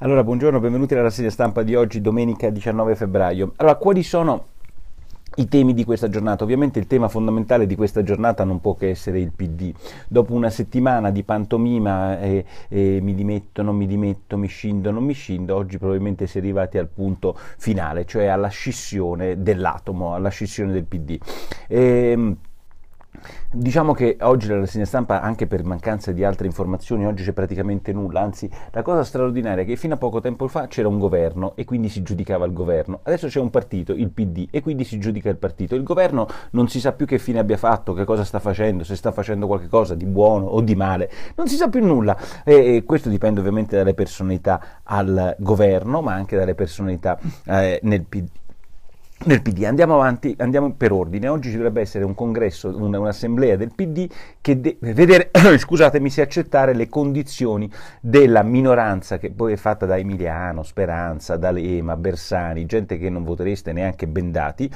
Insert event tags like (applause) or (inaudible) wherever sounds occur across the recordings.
Allora, buongiorno, benvenuti alla rassegna stampa di oggi, domenica 19 febbraio. Allora, quali sono i temi di questa giornata. Ovviamente il tema fondamentale di questa giornata non può che essere il PD. Dopo una settimana di pantomima eh, eh, mi dimetto, non mi dimetto, mi scindo, non mi scindo, oggi probabilmente si è arrivati al punto finale, cioè alla scissione dell'atomo, alla scissione del PD. E, ehm, Diciamo che oggi la rassegna stampa, anche per mancanza di altre informazioni, oggi c'è praticamente nulla, anzi la cosa straordinaria è che fino a poco tempo fa c'era un governo e quindi si giudicava il governo, adesso c'è un partito, il PD, e quindi si giudica il partito. Il governo non si sa più che fine abbia fatto, che cosa sta facendo, se sta facendo qualcosa di buono o di male, non si sa più nulla e, e questo dipende ovviamente dalle personalità al governo ma anche dalle personalità eh, nel PD nel PD. Andiamo avanti, andiamo per ordine. Oggi ci dovrebbe essere un congresso, un'assemblea del PD che deve vedere, (coughs) scusatemi, se accettare le condizioni della minoranza che poi è fatta da Emiliano, Speranza, D'Alema, Bersani, gente che non votereste neanche bendati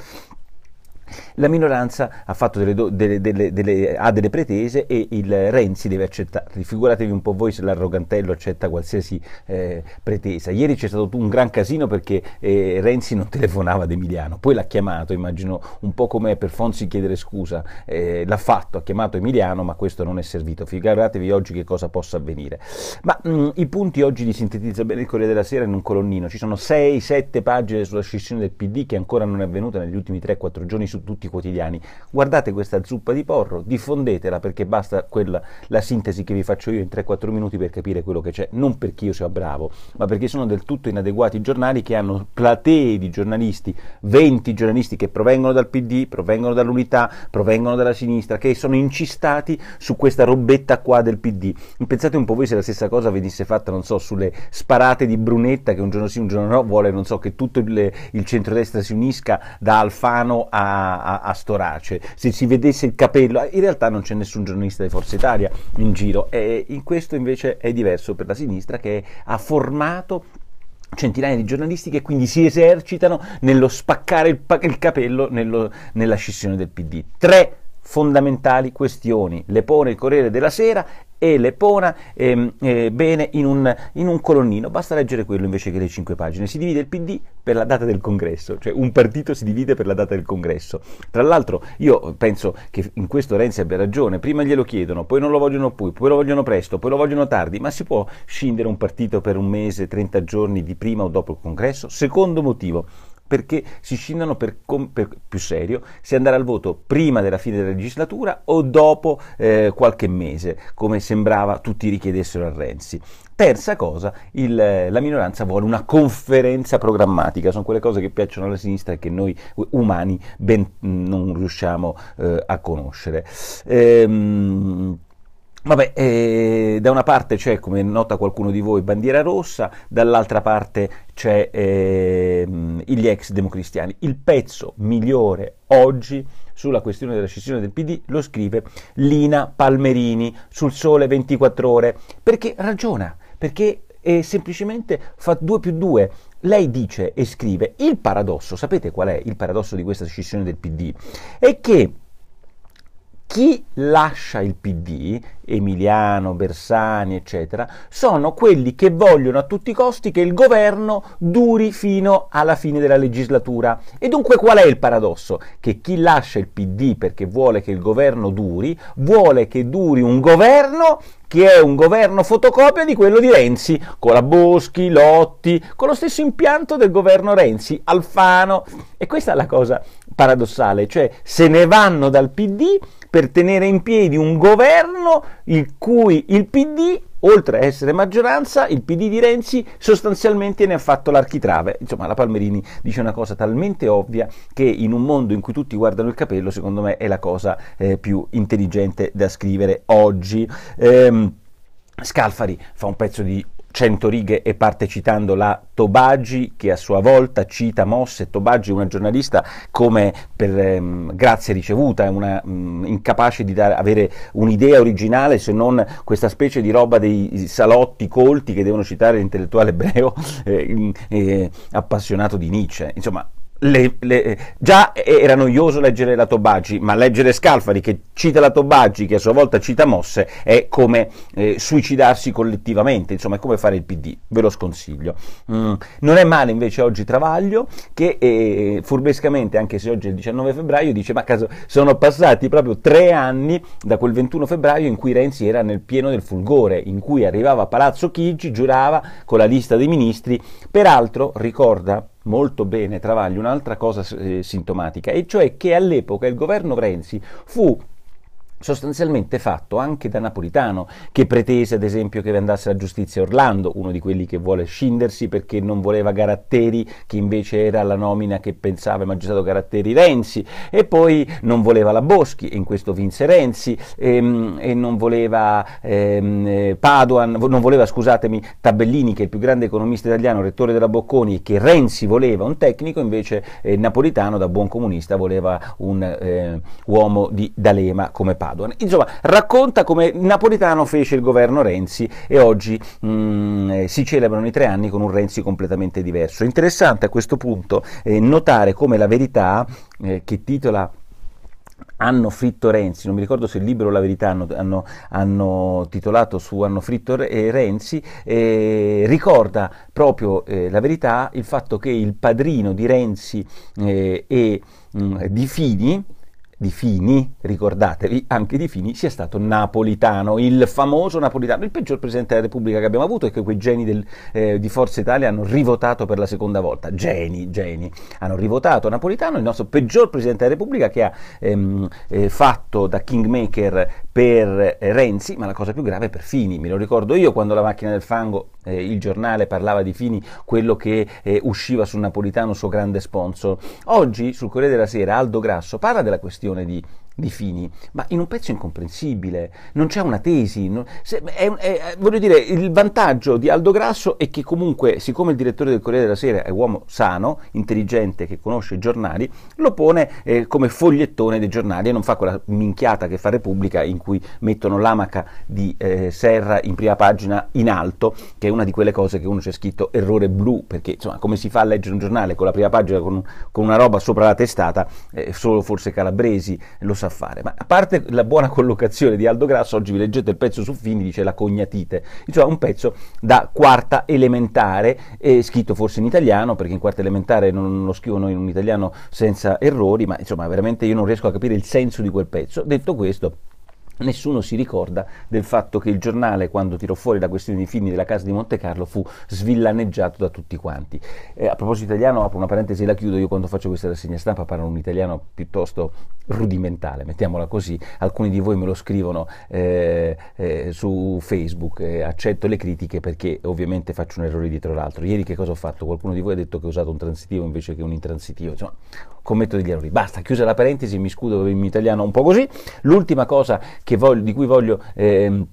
la minoranza ha, delle do, delle, delle, ha delle pretese e il Renzi deve accettarli. Figuratevi un po' voi se l'arrogantello accetta qualsiasi eh, pretesa. Ieri c'è stato un gran casino perché eh, Renzi non (laughs) telefonava ad Emiliano, poi l'ha chiamato, immagino un po' come per Fonzi chiedere scusa, eh, l'ha fatto, ha chiamato Emiliano, ma questo non è servito. Figuratevi oggi che cosa possa avvenire. Ma mh, mm, i punti oggi li sintetizza bene il Corriere della Sera in un colonnino. Ci sono 6-7 pagine sulla scissione del PD che ancora non è avvenuta negli ultimi 3-4 giorni su tutti quotidiani. Guardate questa zuppa di porro, diffondetela perché basta quella, la sintesi che vi faccio io in 3-4 minuti per capire quello che c'è, non perché io sia bravo, ma perché sono del tutto inadeguati i giornali che hanno platee di giornalisti, 20 giornalisti che provengono dal PD, provengono dall'Unità, provengono dalla sinistra, che sono incistati su questa robetta qua del PD. Pensate un po' voi se la stessa cosa venisse fatta, non so, sulle sparate di Brunetta che un giorno sì, un giorno no vuole, non so, che tutto il, il centrodestra si unisca da Alfano a, a a, a Storace, se si vedesse il capello, in realtà non c'è nessun giornalista di Forza Italia in giro e in questo invece è diverso per la sinistra che ha formato centinaia di giornalisti che quindi si esercitano nello spaccare il, il capello nello, nella scissione del PD. Tre fondamentali questioni. Le pone il Corriere della Sera e le pona ehm, eh, bene in un, in un, colonnino. Basta leggere quello invece che le cinque pagine. Si divide il PD per la data del congresso, cioè un partito si divide per la data del congresso. Tra l'altro io penso che in questo Renzi abbia ragione, prima glielo chiedono, poi non lo vogliono più, poi lo vogliono presto, poi lo vogliono tardi, ma si può scindere un partito per un mese, 30 giorni di prima o dopo il congresso? Secondo motivo, perché si scindono per, per, più serio se andare al voto prima della fine della legislatura o dopo eh, qualche mese, come sembrava tutti richiedessero a Renzi. Terza cosa, il, eh, la minoranza vuole una conferenza programmatica, sono quelle cose che piacciono alla sinistra e che noi umani ben, mm, non riusciamo eh, a conoscere. Ehm, Vabbè, eh, da una parte c'è, come nota qualcuno di voi, bandiera rossa, dall'altra parte c'è eh, gli ex democristiani. Il pezzo migliore oggi sulla questione della scissione del PD lo scrive Lina Palmerini sul Sole 24 Ore, perché ragiona, perché eh, semplicemente fa 2 più 2. Lei dice e scrive, il paradosso, sapete qual è il paradosso di questa scissione del PD? È che chi lascia il PD, Emiliano, Bersani, eccetera, sono quelli che vogliono a tutti i costi che il governo duri fino alla fine della legislatura. E dunque qual è il paradosso? Che chi lascia il PD perché vuole che il governo duri, vuole che duri un governo che è un governo fotocopia di quello di Renzi, con la Boschi, Lotti, con lo stesso impianto del governo Renzi, Alfano. E questa è la cosa paradossale, cioè se ne vanno dal PD per tenere in piedi un governo il cui il PD oltre a essere maggioranza, il PD di Renzi sostanzialmente ne ha fatto l'architrave. Insomma, la Palmerini dice una cosa talmente ovvia che in un mondo in cui tutti guardano il capello, secondo me è la cosa eh, più intelligente da scrivere oggi. Ehm, Scalfari fa un pezzo di 100 righe e parte citando la Tobagi che a sua volta cita Mosse. Tobagi una giornalista come per ehm, grazia ricevuta, una, mh, incapace di dare, avere un'idea originale se non questa specie di roba dei salotti colti che devono citare l'intellettuale ebreo (laughs) eh, eh, appassionato di Nietzsche. Insomma, le, le, già era noioso leggere la Tobaggi, ma leggere Scalfari che cita la Tobaggi, che a sua volta cita Mosse, è come eh, suicidarsi collettivamente, insomma è come fare il PD, ve lo sconsiglio. Mm. Non è male invece oggi Travaglio che eh, furbescamente, anche se oggi è il 19 febbraio, dice ma caso sono passati proprio tre anni da quel 21 febbraio in cui Renzi era nel pieno del fulgore, in cui arrivava a Palazzo Chigi, giurava con la lista dei ministri, peraltro ricorda molto bene Travaglio un'altra cosa eh, sintomatica, e cioè che all'epoca il governo Renzi fu sostanzialmente fatto anche da Napolitano, che pretese ad esempio che andasse la giustizia Orlando, uno di quelli che vuole scindersi perché non voleva Garatteri, che invece era la nomina che pensava il magistrato Garatteri Renzi, e poi non voleva la Boschi, e in questo vinse Renzi, ehm, e non voleva ehm, Padoan, non voleva, scusatemi, Tabellini, che è il più grande economista italiano, rettore della Bocconi, e che Renzi voleva un tecnico, invece eh, Napolitano, da buon comunista, voleva un eh, uomo di D'Alema come padre. Padoan. Insomma, racconta come Napolitano fece il governo Renzi e oggi mh, mm, eh, si celebrano i tre anni con un Renzi completamente diverso. Interessante a questo punto eh, notare come la verità eh, che titola hanno fritto Renzi, non mi ricordo se il libro La Verità hanno, hanno, hanno titolato su Hanno fritto eh, Renzi, eh, ricorda proprio eh, la verità il fatto che il padrino di Renzi eh, e mh, mm, di Fini, di Fini, ricordatevi, anche di Fini sia stato Napolitano, il famoso Napolitano, il peggior Presidente della Repubblica che abbiamo avuto e che quei geni del, eh, di Forza Italia hanno rivotato per la seconda volta. Geni, geni. Hanno rivotato Napolitano, il nostro peggior Presidente della Repubblica che ha ehm, eh, fatto da kingmaker per eh, Renzi, ma la cosa più grave è per Fini. Me lo ricordo io quando la macchina del fango eh, il giornale parlava di Fini, quello che eh, usciva sul Napolitano, suo grande sponsor. Oggi sul Corriere della Sera Aldo Grasso parla della questione di di Fini, ma in un pezzo incomprensibile, non c'è una tesi. Non, se, è, è, voglio dire, il vantaggio di Aldo Grasso è che comunque, siccome il direttore del Corriere della Sera è uomo sano, intelligente, che conosce i giornali, lo pone eh, come fogliettone dei giornali e non fa quella minchiata che fa Repubblica in cui mettono l'amaca di eh, Serra in prima pagina in alto, che è una di quelle cose che uno c'è scritto errore blu, perché insomma come si fa a leggere un giornale con la prima pagina con, con una roba sopra la testata, eh, solo forse calabresi lo sa fare. Ma a parte la buona collocazione di Aldo Grasso, oggi vi leggete il pezzo su Fini, dice la cognatite, cioè un pezzo da quarta elementare, eh, scritto forse in italiano, perché in quarta elementare non lo scrivono in un italiano senza errori, ma insomma veramente io non riesco a capire il senso di quel pezzo. Detto questo, Nessuno si ricorda del fatto che il giornale, quando tirò fuori la questione dei fini della casa di Monte Carlo, fu svillaneggiato da tutti quanti. Eh, a proposito italiano, apro una parentesi e la chiudo, io quando faccio questa rassegna stampa parlo un italiano piuttosto rudimentale, mettiamola così, alcuni di voi me lo scrivono eh, eh, su Facebook, eh, accetto le critiche perché ovviamente faccio un errore dietro l'altro. Ieri che cosa ho fatto? Qualcuno di voi ha detto che ho usato un transitivo invece che un intransitivo, insomma commetto degli errori. Basta, chiusa la parentesi, mi scuso per il mio italiano un po' così. L'ultima cosa voglio, di cui voglio... Ehm,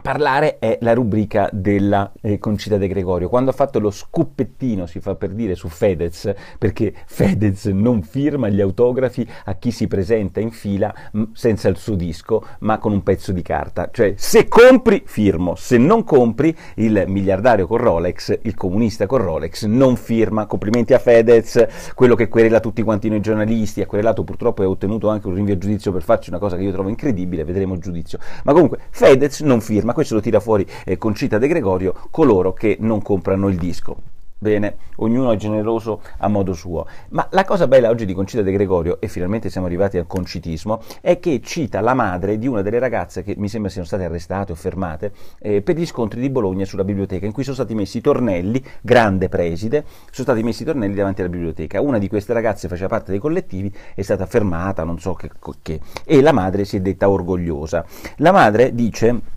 parlare è la rubrica della eh, Concita De Gregorio. Quando ha fatto lo scuppettino, si fa per dire, su Fedez, perché Fedez non firma gli autografi a chi si presenta in fila mh, senza il suo disco, ma con un pezzo di carta. Cioè, se compri, firmo. Se non compri, il miliardario con Rolex, il comunista con Rolex, non firma. Complimenti a Fedez, quello che querela tutti quanti noi giornalisti. Ha querelato purtroppo e ha ottenuto anche un rinvio a giudizio per farci una cosa che io trovo incredibile, vedremo il giudizio. Ma comunque, Fedez non firma questo lo tira fuori eh, Concita De Gregorio, coloro che non comprano il disco. Bene, ognuno è generoso a modo suo. Ma la cosa bella oggi di Concita De Gregorio, e finalmente siamo arrivati al concitismo, è che cita la madre di una delle ragazze che mi sembra siano state arrestate o fermate eh, per gli scontri di Bologna sulla biblioteca, in cui sono stati messi i tornelli, grande preside, sono stati messi i tornelli davanti alla biblioteca. Una di queste ragazze faceva parte dei collettivi, è stata fermata, non so che, che e la madre si è detta orgogliosa. La madre dice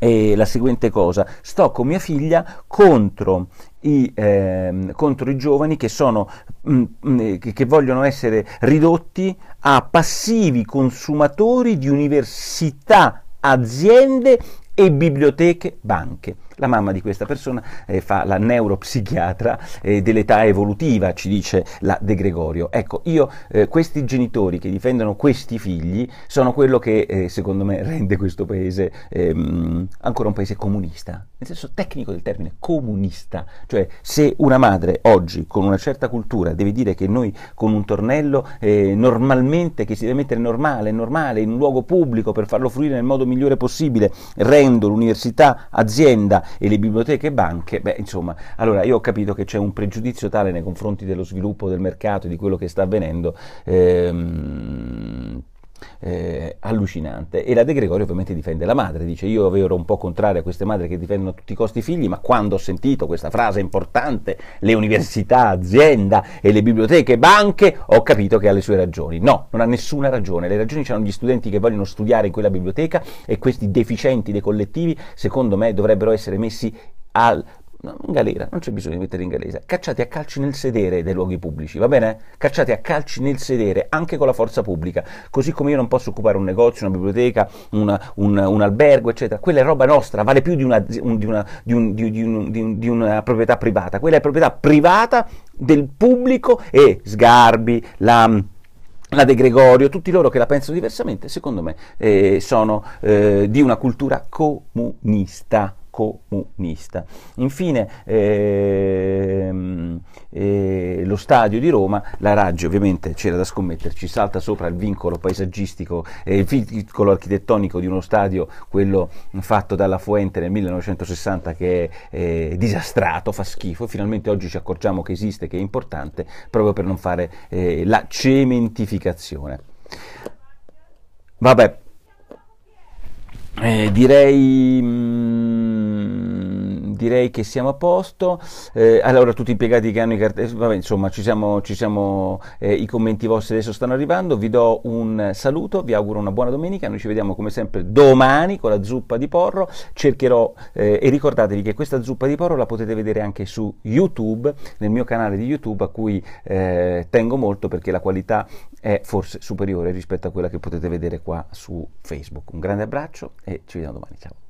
eh, la seguente cosa, sto con mia figlia contro i, eh, contro i giovani che, sono, mh, mm, mh, mm, che vogliono essere ridotti a passivi consumatori di università, aziende e biblioteche, banche. La mamma di questa persona eh, fa la neuropsichiatra eh, dell'età evolutiva, ci dice la De Gregorio. Ecco, io eh, questi genitori che difendono questi figli sono quello che eh, secondo me rende questo paese ehm, ancora un paese comunista, nel senso tecnico del termine comunista, cioè se una madre oggi con una certa cultura deve dire che noi con un tornello eh, normalmente che si deve mettere normale, normale in un luogo pubblico per farlo fruire nel modo migliore possibile, rendo l'università azienda e le biblioteche e banche, beh, insomma, allora io ho capito che c'è un pregiudizio tale nei confronti dello sviluppo del mercato e di quello che sta avvenendo. Ehm, eh, allucinante. E la De Gregorio ovviamente difende la madre, dice io ero un po' contrario a queste madri che difendono a tutti i costi i figli, ma quando ho sentito questa frase importante, le università, azienda e le biblioteche, banche, ho capito che ha le sue ragioni. No, non ha nessuna ragione, le ragioni hanno gli studenti che vogliono studiare in quella biblioteca e questi deficienti dei collettivi, secondo me, dovrebbero essere messi al in galera, non c'è bisogno di mettere in galera. Cacciati a calci nel sedere dei luoghi pubblici, va bene? Cacciati a calci nel sedere, anche con la forza pubblica. Così come io non posso occupare un negozio, una biblioteca, una, un, un, albergo, eccetera. Quella è roba nostra, vale più di una, di una proprietà privata. Quella è proprietà privata del pubblico e Sgarbi, la la De Gregorio, tutti loro che la pensano diversamente, secondo me, eh, sono eh, di una cultura comunista comunista. Infine ehm, eh, lo stadio di Roma, la Raggi ovviamente c'era da scommetterci, salta sopra il vincolo paesaggistico e eh, il vincolo architettonico di uno stadio, quello fatto dalla Fuente nel 1960 che è eh, disastrato, fa schifo finalmente oggi ci accorgiamo che esiste, che è importante proprio per non fare eh, la cementificazione. Vabbè, eh, direi... Mh, mm, direi che siamo a posto. Eh, allora, tutti i impiegati che hanno i cartelli, eh, vabbè, insomma, ci siamo, ci siamo eh, i commenti vostri adesso stanno arrivando. Vi do un saluto, vi auguro una buona domenica. Noi ci vediamo come sempre domani con la zuppa di porro. Cercherò eh, e ricordatevi che questa zuppa di porro la potete vedere anche su YouTube, nel mio canale di YouTube a cui eh, tengo molto perché la qualità è forse superiore rispetto a quella che potete vedere qua su Facebook. Un grande abbraccio e ci vediamo domani. Ciao.